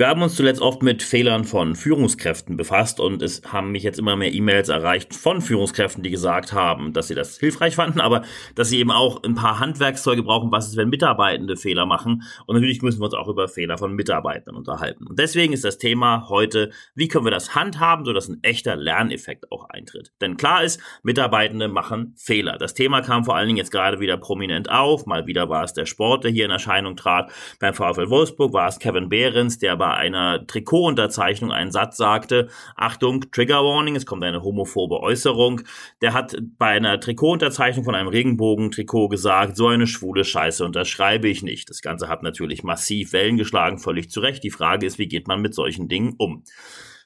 Wir haben uns zuletzt oft mit Fehlern von Führungskräften befasst und es haben mich jetzt immer mehr E-Mails erreicht von Führungskräften, die gesagt haben, dass sie das hilfreich fanden, aber dass sie eben auch ein paar Handwerkszeuge brauchen, was ist, wenn Mitarbeitende Fehler machen. Und natürlich müssen wir uns auch über Fehler von Mitarbeitenden unterhalten. Und deswegen ist das Thema heute, wie können wir das handhaben, sodass ein echter Lerneffekt auch eintritt. Denn klar ist, Mitarbeitende machen Fehler. Das Thema kam vor allen Dingen jetzt gerade wieder prominent auf. Mal wieder war es der Sport, der hier in Erscheinung trat. Beim VfL Wolfsburg war es Kevin Behrens, der bei bei einer Trikotunterzeichnung einen Satz sagte, Achtung, Trigger Warning, es kommt eine homophobe Äußerung, der hat bei einer Trikotunterzeichnung von einem Regenbogen-Trikot gesagt, so eine schwule Scheiße unterschreibe ich nicht. Das Ganze hat natürlich massiv Wellen geschlagen, völlig zu Recht. Die Frage ist, wie geht man mit solchen Dingen um?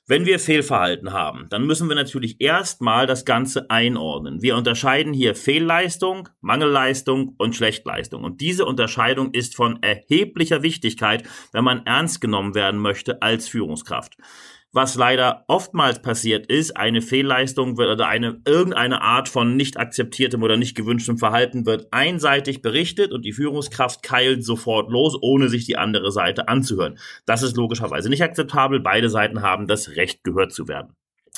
Wenn wir Fehlverhalten haben, dann müssen wir natürlich erstmal das Ganze einordnen. Wir unterscheiden hier Fehlleistung, Mangelleistung und Schlechtleistung. Und diese Unterscheidung ist von erheblicher Wichtigkeit, wenn man ernst genommen werden möchte als Führungskraft was leider oftmals passiert ist, eine Fehlleistung wird oder eine irgendeine Art von nicht akzeptiertem oder nicht gewünschtem Verhalten wird einseitig berichtet und die Führungskraft keilt sofort los, ohne sich die andere Seite anzuhören. Das ist logischerweise nicht akzeptabel. Beide Seiten haben das Recht, gehört zu werden.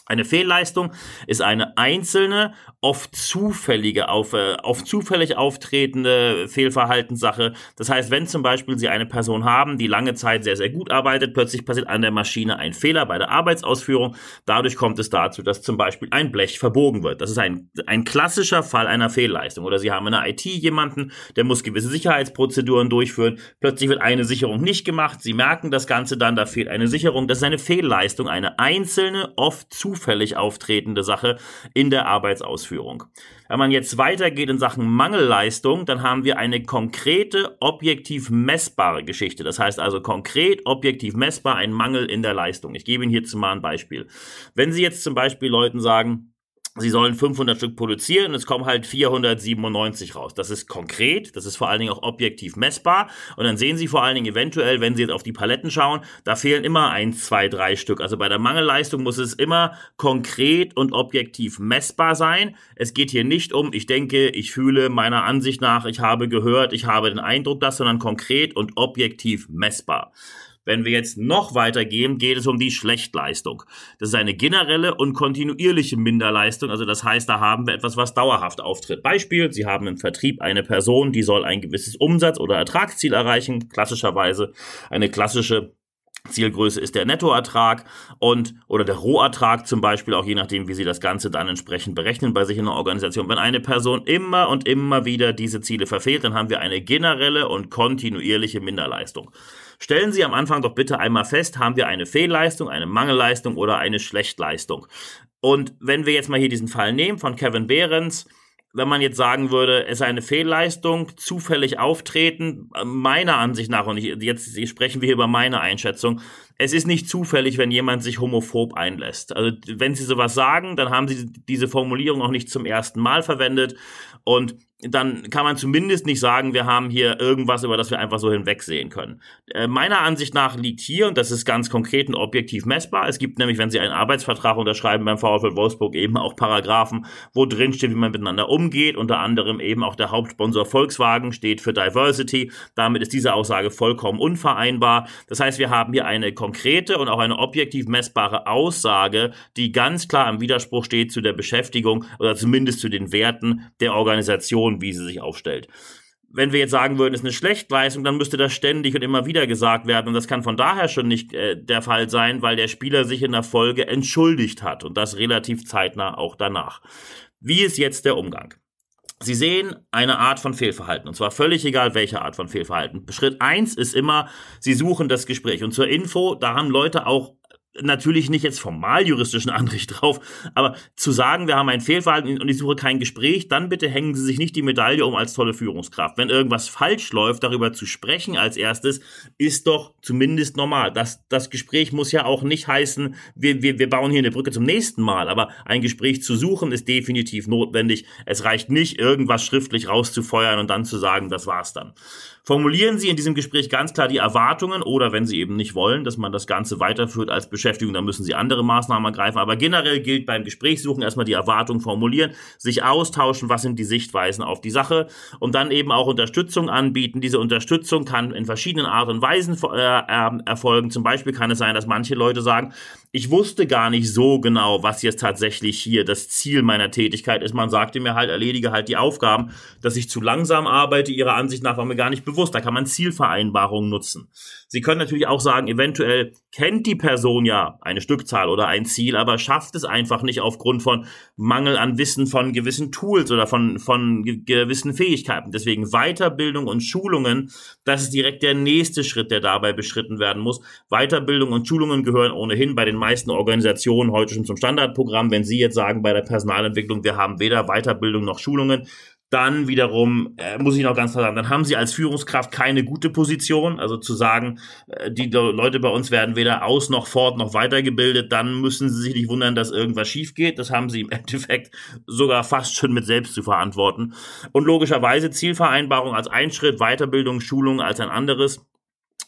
Eine Fehlleistung ist eine einzelne, oft zufällige, auf, äh, auf zufällig auftretende Fehlverhaltenssache. Das heißt, wenn zum Beispiel Sie eine Person haben, die lange Zeit sehr, sehr gut arbeitet, plötzlich passiert an der Maschine ein Fehler bei der Arbeitsausführung. Dadurch kommt es dazu, dass zum Beispiel ein Blech verbogen wird. Das ist ein, ein klassischer Fall einer Fehlleistung. Oder Sie haben in der IT jemanden, der muss gewisse Sicherheitsprozeduren durchführen. Plötzlich wird eine Sicherung nicht gemacht. Sie merken das Ganze dann, da fehlt eine Sicherung. Das ist eine Fehlleistung, eine einzelne, oft zufällig auftretende Sache in der Arbeitsausführung. Wenn man jetzt weitergeht in Sachen Mangelleistung, dann haben wir eine konkrete, objektiv messbare Geschichte. Das heißt also konkret, objektiv messbar ein Mangel in der Leistung. Ich gebe Ihnen hierzu mal ein Beispiel. Wenn Sie jetzt zum Beispiel Leuten sagen, sie sollen 500 Stück produzieren und es kommen halt 497 raus. Das ist konkret, das ist vor allen Dingen auch objektiv messbar und dann sehen Sie vor allen Dingen eventuell, wenn Sie jetzt auf die Paletten schauen, da fehlen immer ein, zwei, drei Stück. Also bei der Mangelleistung muss es immer konkret und objektiv messbar sein. Es geht hier nicht um, ich denke, ich fühle meiner Ansicht nach, ich habe gehört, ich habe den Eindruck, dass, sondern konkret und objektiv messbar. Wenn wir jetzt noch weitergehen, geht es um die Schlechtleistung. Das ist eine generelle und kontinuierliche Minderleistung. Also das heißt, da haben wir etwas, was dauerhaft auftritt. Beispiel, Sie haben im Vertrieb eine Person, die soll ein gewisses Umsatz- oder Ertragsziel erreichen. Klassischerweise eine klassische Zielgröße ist der Nettoertrag und oder der Rohertrag zum Beispiel, auch je nachdem, wie Sie das Ganze dann entsprechend berechnen bei sich in der Organisation. Wenn eine Person immer und immer wieder diese Ziele verfehlt, dann haben wir eine generelle und kontinuierliche Minderleistung. Stellen Sie am Anfang doch bitte einmal fest, haben wir eine Fehlleistung, eine Mangelleistung oder eine Schlechtleistung. Und wenn wir jetzt mal hier diesen Fall nehmen von Kevin Behrens, wenn man jetzt sagen würde, es sei eine Fehlleistung, zufällig auftreten, äh, meiner Ansicht nach, und ich, jetzt sprechen wir hier über meine Einschätzung, es ist nicht zufällig, wenn jemand sich homophob einlässt. Also wenn sie sowas sagen, dann haben sie diese Formulierung auch nicht zum ersten Mal verwendet und dann kann man zumindest nicht sagen, wir haben hier irgendwas, über das wir einfach so hinwegsehen können. Äh, meiner Ansicht nach liegt hier, und das ist ganz konkret und objektiv messbar, es gibt nämlich, wenn Sie einen Arbeitsvertrag unterschreiben beim VfL Wolfsburg, eben auch Paragraphen, wo drin steht, wie man miteinander umgeht. Unter anderem eben auch der Hauptsponsor Volkswagen steht für Diversity. Damit ist diese Aussage vollkommen unvereinbar. Das heißt, wir haben hier eine konkrete und auch eine objektiv messbare Aussage, die ganz klar im Widerspruch steht zu der Beschäftigung oder zumindest zu den Werten der Organisation, wie sie sich aufstellt wenn wir jetzt sagen würden, es ist eine Schlechtleistung, dann müsste das ständig und immer wieder gesagt werden. Und das kann von daher schon nicht äh, der Fall sein, weil der Spieler sich in der Folge entschuldigt hat und das relativ zeitnah auch danach. Wie ist jetzt der Umgang? Sie sehen eine Art von Fehlverhalten, und zwar völlig egal, welche Art von Fehlverhalten. Schritt eins ist immer, Sie suchen das Gespräch. Und zur Info, da haben Leute auch natürlich nicht jetzt formal juristischen Anricht drauf, aber zu sagen, wir haben ein Fehlverhalten und ich suche kein Gespräch, dann bitte hängen Sie sich nicht die Medaille um als tolle Führungskraft. Wenn irgendwas falsch läuft, darüber zu sprechen als erstes, ist doch zumindest normal. Das, das Gespräch muss ja auch nicht heißen, wir, wir, wir bauen hier eine Brücke zum nächsten Mal, aber ein Gespräch zu suchen ist definitiv notwendig. Es reicht nicht, irgendwas schriftlich rauszufeuern und dann zu sagen, das war's dann. Formulieren Sie in diesem Gespräch ganz klar die Erwartungen oder wenn Sie eben nicht wollen, dass man das Ganze weiterführt als Beschäftigung beschäftigen, dann müssen sie andere Maßnahmen ergreifen. Aber generell gilt beim Gesprächssuchen erstmal die Erwartung formulieren, sich austauschen, was sind die Sichtweisen auf die Sache und dann eben auch Unterstützung anbieten. Diese Unterstützung kann in verschiedenen Art und Weisen äh, erfolgen. Zum Beispiel kann es sein, dass manche Leute sagen, ich wusste gar nicht so genau, was jetzt tatsächlich hier das Ziel meiner Tätigkeit ist. Man sagte mir halt, erledige halt die Aufgaben, dass ich zu langsam arbeite. Ihrer Ansicht nach war mir gar nicht bewusst. Da kann man Zielvereinbarungen nutzen. Sie können natürlich auch sagen, eventuell kennt die Person ja eine Stückzahl oder ein Ziel, aber schafft es einfach nicht aufgrund von Mangel an Wissen von gewissen Tools oder von, von gewissen Fähigkeiten. Deswegen Weiterbildung und Schulungen, das ist direkt der nächste Schritt, der dabei beschritten werden muss. Weiterbildung und Schulungen gehören ohnehin bei den meisten Organisationen heute schon zum Standardprogramm. Wenn Sie jetzt sagen, bei der Personalentwicklung, wir haben weder Weiterbildung noch Schulungen, dann wiederum äh, muss ich noch ganz klar sagen, dann haben sie als Führungskraft keine gute Position. Also zu sagen, äh, die Leute bei uns werden weder aus noch fort noch weitergebildet, dann müssen sie sich nicht wundern, dass irgendwas schief geht. Das haben sie im Endeffekt sogar fast schon mit selbst zu verantworten. Und logischerweise Zielvereinbarung als ein Schritt, Weiterbildung, Schulung als ein anderes.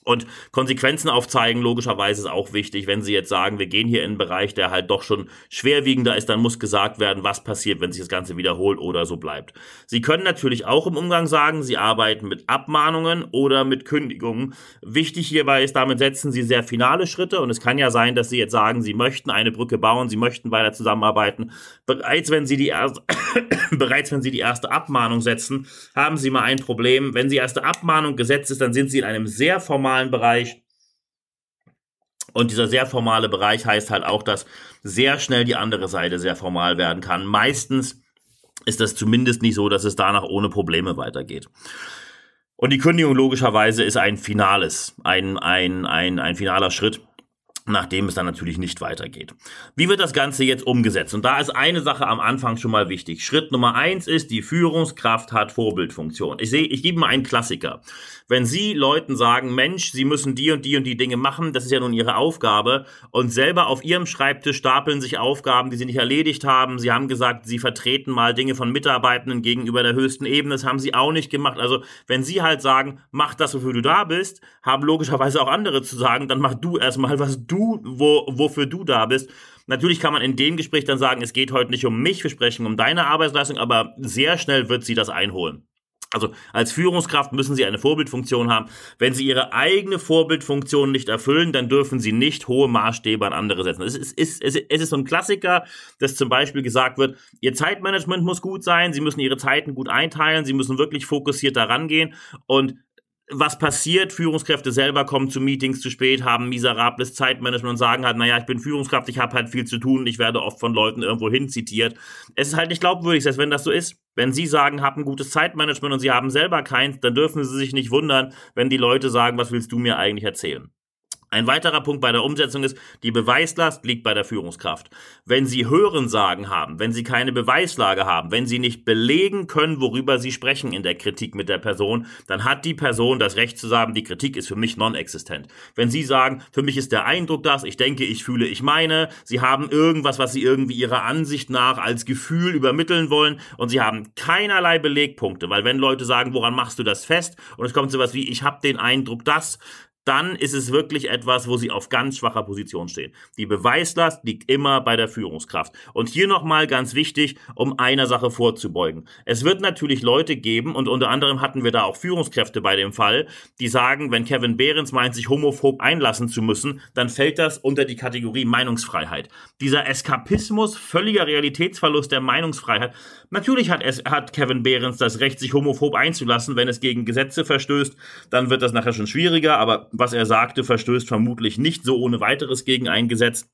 Und Konsequenzen aufzeigen, logischerweise, ist auch wichtig. Wenn Sie jetzt sagen, wir gehen hier in einen Bereich, der halt doch schon schwerwiegender ist, dann muss gesagt werden, was passiert, wenn sich das Ganze wiederholt oder so bleibt. Sie können natürlich auch im Umgang sagen, Sie arbeiten mit Abmahnungen oder mit Kündigungen. Wichtig hierbei ist, damit setzen Sie sehr finale Schritte. Und es kann ja sein, dass Sie jetzt sagen, Sie möchten eine Brücke bauen, Sie möchten weiter zusammenarbeiten. Bereits wenn Sie die erste, bereits wenn Sie die erste Abmahnung setzen, haben Sie mal ein Problem. Wenn die erste Abmahnung gesetzt ist, dann sind Sie in einem sehr formalen formalen Bereich. Und dieser sehr formale Bereich heißt halt auch, dass sehr schnell die andere Seite sehr formal werden kann. Meistens ist das zumindest nicht so, dass es danach ohne Probleme weitergeht. Und die Kündigung logischerweise ist ein finales, ein, ein, ein, ein finaler Schritt nachdem es dann natürlich nicht weitergeht. Wie wird das Ganze jetzt umgesetzt? Und da ist eine Sache am Anfang schon mal wichtig. Schritt Nummer eins ist, die Führungskraft hat Vorbildfunktion. Ich sehe, ich gebe mal einen Klassiker. Wenn Sie Leuten sagen, Mensch, Sie müssen die und die und die Dinge machen, das ist ja nun Ihre Aufgabe, und selber auf Ihrem Schreibtisch stapeln sich Aufgaben, die Sie nicht erledigt haben. Sie haben gesagt, Sie vertreten mal Dinge von Mitarbeitenden gegenüber der höchsten Ebene, das haben Sie auch nicht gemacht. Also, wenn Sie halt sagen, mach das, wofür du da bist, haben logischerweise auch andere zu sagen, dann mach du erstmal, was du du, wo, wofür du da bist. Natürlich kann man in dem Gespräch dann sagen, es geht heute nicht um mich, wir sprechen um deine Arbeitsleistung, aber sehr schnell wird sie das einholen. Also als Führungskraft müssen Sie eine Vorbildfunktion haben. Wenn Sie Ihre eigene Vorbildfunktion nicht erfüllen, dann dürfen Sie nicht hohe Maßstäbe an andere setzen. Es ist, es ist, es ist so ein Klassiker, dass zum Beispiel gesagt wird, Ihr Zeitmanagement muss gut sein, Sie müssen Ihre Zeiten gut einteilen, Sie müssen wirklich fokussiert daran gehen und was passiert? Führungskräfte selber kommen zu Meetings zu spät, haben miserables Zeitmanagement und sagen halt, naja, ich bin Führungskraft, ich habe halt viel zu tun, ich werde oft von Leuten irgendwo hin zitiert. Es ist halt nicht glaubwürdig, selbst wenn das so ist. Wenn Sie sagen, haben gutes Zeitmanagement und Sie haben selber keins, dann dürfen Sie sich nicht wundern, wenn die Leute sagen, was willst du mir eigentlich erzählen? Ein weiterer Punkt bei der Umsetzung ist, die Beweislast liegt bei der Führungskraft. Wenn Sie Hörensagen haben, wenn Sie keine Beweislage haben, wenn Sie nicht belegen können, worüber Sie sprechen in der Kritik mit der Person, dann hat die Person das Recht zu sagen, die Kritik ist für mich non-existent. Wenn Sie sagen, für mich ist der Eindruck das, ich denke, ich fühle, ich meine, Sie haben irgendwas, was Sie irgendwie Ihrer Ansicht nach als Gefühl übermitteln wollen und Sie haben keinerlei Belegpunkte, weil wenn Leute sagen, woran machst du das fest und es kommt sowas wie, ich habe den Eindruck das, dann ist es wirklich etwas, wo sie auf ganz schwacher Position stehen. Die Beweislast liegt immer bei der Führungskraft. Und hier nochmal ganz wichtig, um einer Sache vorzubeugen. Es wird natürlich Leute geben, und unter anderem hatten wir da auch Führungskräfte bei dem Fall, die sagen, wenn Kevin Behrens meint, sich homophob einlassen zu müssen, dann fällt das unter die Kategorie Meinungsfreiheit. Dieser Eskapismus, völliger Realitätsverlust der Meinungsfreiheit. Natürlich hat, es, hat Kevin Behrens das Recht, sich homophob einzulassen. Wenn es gegen Gesetze verstößt, dann wird das nachher schon schwieriger, aber was er sagte, verstößt vermutlich nicht so ohne weiteres gegen ein Gesetz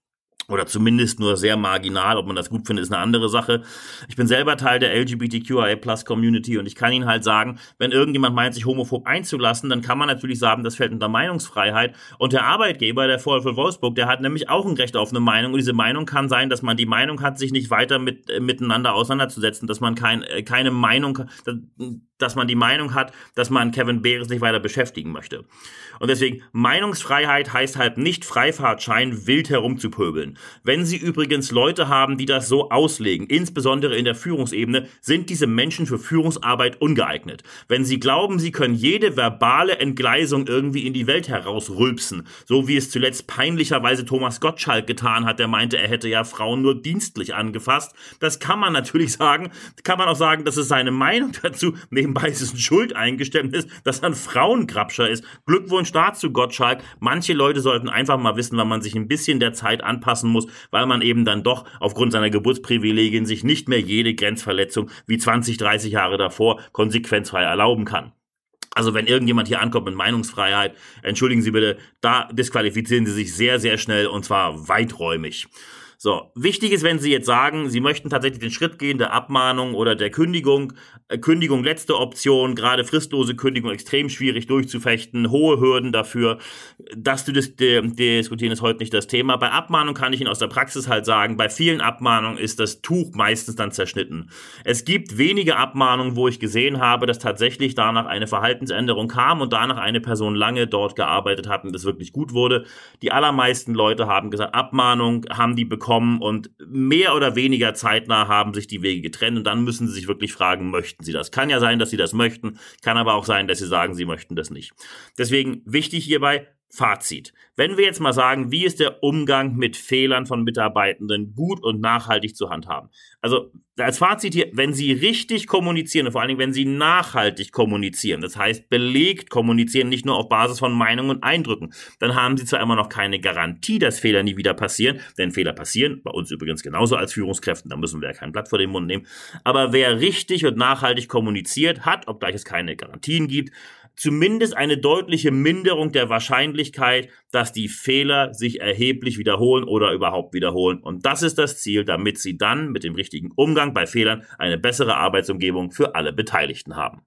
oder zumindest nur sehr marginal. Ob man das gut findet, ist eine andere Sache. Ich bin selber Teil der LGBTQIA-Plus-Community und ich kann Ihnen halt sagen, wenn irgendjemand meint, sich homophob einzulassen, dann kann man natürlich sagen, das fällt unter Meinungsfreiheit. Und der Arbeitgeber, der VfL Wolfsburg, der hat nämlich auch ein Recht auf eine Meinung. Und diese Meinung kann sein, dass man die Meinung hat, sich nicht weiter mit, äh, miteinander auseinanderzusetzen, dass man kein, äh, keine Meinung, dass man die Meinung hat, dass man Kevin Behrens nicht weiter beschäftigen möchte. Und deswegen, Meinungsfreiheit heißt halt nicht Freifahrtschein, wild herumzupöbeln. Wenn Sie übrigens Leute haben, die das so auslegen, insbesondere in der Führungsebene, sind diese Menschen für Führungsarbeit ungeeignet. Wenn Sie glauben, Sie können jede verbale Entgleisung irgendwie in die Welt herausrülpsen, so wie es zuletzt peinlicherweise Thomas Gottschalk getan hat, der meinte, er hätte ja Frauen nur dienstlich angefasst, das kann man natürlich sagen, kann man auch sagen, das ist seine Meinung dazu, neben Steffen Beissen Schuld eingestemmt ist, dass er ein Frauengrabscher ist. Glückwunsch dazu, Gottschalk. Manche Leute sollten einfach mal wissen, wann man sich ein bisschen der Zeit anpassen muss, weil man eben dann doch aufgrund seiner Geburtsprivilegien sich nicht mehr jede Grenzverletzung wie 20, 30 Jahre davor konsequenzfrei erlauben kann. Also wenn irgendjemand hier ankommt mit Meinungsfreiheit, entschuldigen Sie bitte, da disqualifizieren Sie sich sehr, sehr schnell und zwar weiträumig. So, wichtig ist, wenn Sie jetzt sagen, Sie möchten tatsächlich den Schritt gehen der Abmahnung oder der Kündigung, äh, Kündigung letzte Option, gerade fristlose Kündigung extrem schwierig durchzufechten, hohe Hürden dafür, dass du das diskutieren ist heute nicht das Thema. Bei Abmahnung kann ich Ihnen aus der Praxis halt sagen, bei vielen Abmahnungen ist das Tuch meistens dann zerschnitten. Es gibt wenige Abmahnungen, wo ich gesehen habe, dass tatsächlich danach eine Verhaltensänderung kam und danach eine Person lange dort gearbeitet hat und das wirklich gut wurde. Die allermeisten Leute haben gesagt, Abmahnung haben die bekommen gekommen und mehr oder weniger zeitnah haben sich die Wege getrennt und dann müssen sie sich wirklich fragen, möchten sie das? Kann ja sein, dass sie das möchten, kann aber auch sein, dass sie sagen, sie möchten das nicht. Deswegen wichtig hierbei, Fazit. Wenn wir jetzt mal sagen, wie ist der Umgang mit Fehlern von Mitarbeitenden gut und nachhaltig zu handhaben? Also als Fazit hier, wenn Sie richtig kommunizieren und vor allen Dingen, wenn Sie nachhaltig kommunizieren, das heißt belegt kommunizieren, nicht nur auf Basis von Meinungen und Eindrücken, dann haben Sie zwar immer noch keine Garantie, dass Fehler nie wieder passieren, denn Fehler passieren, bei uns übrigens genauso als Führungskräften, da müssen wir ja kein Blatt vor den Mund nehmen, aber wer richtig und nachhaltig kommuniziert hat, obgleich es keine Garantien gibt, zumindest eine deutliche Minderung der Wahrscheinlichkeit, dass die Fehler sich erheblich wiederholen oder überhaupt wiederholen. Und das ist das Ziel, damit Sie dann mit dem richtigen Umgang bei Fehlern eine bessere Arbeitsumgebung für alle Beteiligten haben.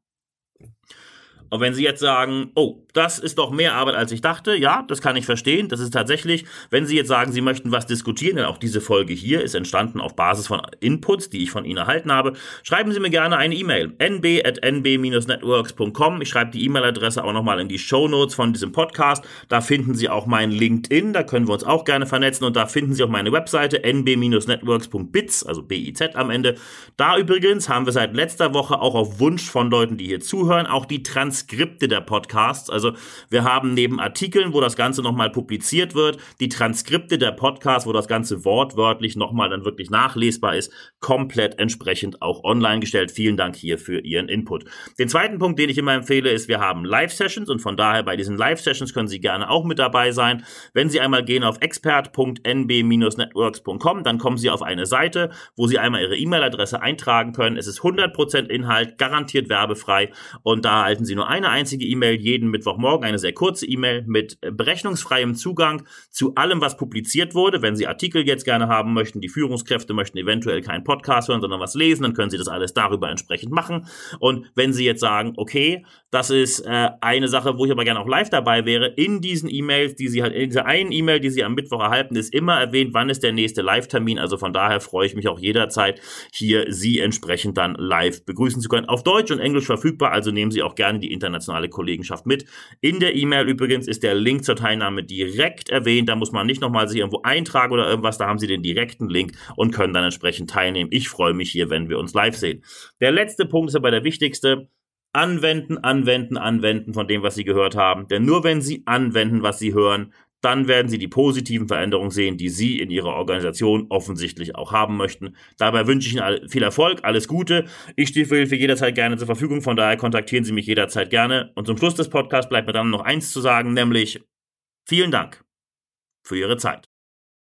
Und wenn Sie jetzt sagen, oh, das ist doch mehr Arbeit, als ich dachte, ja, das kann ich verstehen. Das ist tatsächlich, wenn Sie jetzt sagen, Sie möchten was diskutieren, denn auch diese Folge hier ist entstanden auf Basis von Inputs, die ich von Ihnen erhalten habe, schreiben Sie mir gerne eine E-Mail. nb.nb-networks.com. Ich schreibe die E-Mail-Adresse auch nochmal in die Show Notes von diesem Podcast. Da finden Sie auch mein LinkedIn, da können wir uns auch gerne vernetzen und da finden Sie auch meine Webseite nb-networks.biz, also B-I-Z am Ende. Da übrigens haben wir seit letzter Woche auch auf Wunsch von Leuten, die hier zuhören, auch die Trans Transkripte der Podcasts. Also wir haben neben Artikeln, wo das Ganze nochmal publiziert wird, die Transkripte der Podcasts, wo das Ganze wortwörtlich nochmal dann wirklich nachlesbar ist, komplett entsprechend auch online gestellt. Vielen Dank hier für Ihren Input. Den zweiten Punkt, den ich immer empfehle, ist, wir haben Live-Sessions und von daher bei diesen Live-Sessions können Sie gerne auch mit dabei sein. Wenn Sie einmal gehen auf expert.nb-networks.com, dann kommen Sie auf eine Seite, wo Sie einmal Ihre E-Mail-Adresse eintragen können. Es ist 100% Inhalt, garantiert werbefrei und da erhalten Sie nur nur eine einzige E-Mail jeden Mittwochmorgen, eine sehr kurze E-Mail mit äh, berechnungsfreiem Zugang zu allem, was publiziert wurde. Wenn Sie Artikel jetzt gerne haben möchten, die Führungskräfte möchten eventuell keinen Podcast hören, sondern was lesen, dann können Sie das alles darüber entsprechend machen. Und wenn Sie jetzt sagen, okay, das ist äh, eine Sache, wo ich aber gerne auch live dabei wäre, in diesen E-Mails, die Sie halt, in dieser einen E-Mail, die Sie am Mittwoch erhalten, ist immer erwähnt, wann ist der nächste Live-Termin. Also von daher freue ich mich auch jederzeit, hier Sie entsprechend dann live begrüßen zu können. Auf Deutsch und Englisch verfügbar, also nehmen Sie auch gerne die internationale Kollegenschaft mit. In der E-Mail übrigens ist der Link zur Teilnahme direkt erwähnt. Da muss man nicht nochmal sich irgendwo eintragen oder irgendwas. Da haben Sie den direkten Link und können dann entsprechend teilnehmen. Ich freue mich hier, wenn wir uns live sehen. Der letzte Punkt ist aber der wichtigste. Anwenden, anwenden, anwenden von dem, was Sie gehört haben. Denn nur wenn Sie anwenden, was Sie hören, dann werden Sie die positiven Veränderungen sehen, die Sie in Ihrer Organisation offensichtlich auch haben möchten. Dabei wünsche ich Ihnen viel Erfolg, alles Gute. Ich stehe für Hilfe jederzeit gerne zur Verfügung, von daher kontaktieren Sie mich jederzeit gerne. Und zum Schluss des Podcasts bleibt mir dann noch eins zu sagen, nämlich vielen Dank für Ihre Zeit.